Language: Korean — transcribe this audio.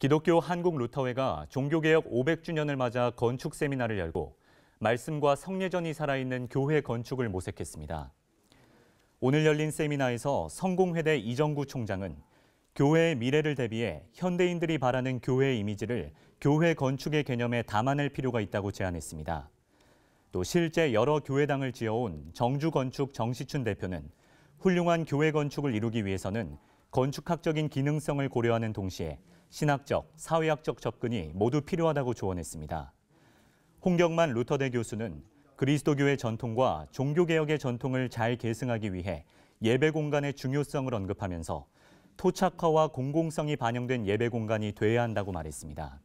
기독교 한국 루터회가 종교개혁 500주년을 맞아 건축 세미나를 열고 말씀과 성례전이 살아있는 교회 건축을 모색했습니다. 오늘 열린 세미나에서 성공회대 이정구 총장은 교회의 미래를 대비해 현대인들이 바라는 교회 이미지를 교회 건축의 개념에 담아낼 필요가 있다고 제안했습니다. 또 실제 여러 교회당을 지어온 정주건축 정시춘 대표는 훌륭한 교회 건축을 이루기 위해서는 건축학적인 기능성을 고려하는 동시에 신학적, 사회학적 접근이 모두 필요하다고 조언했습니다. 홍경만 루터대 교수는 그리스도교의 전통과 종교개혁의 전통을 잘 계승하기 위해 예배 공간의 중요성을 언급하면서 토착화와 공공성이 반영된 예배 공간이 돼야 한다고 말했습니다.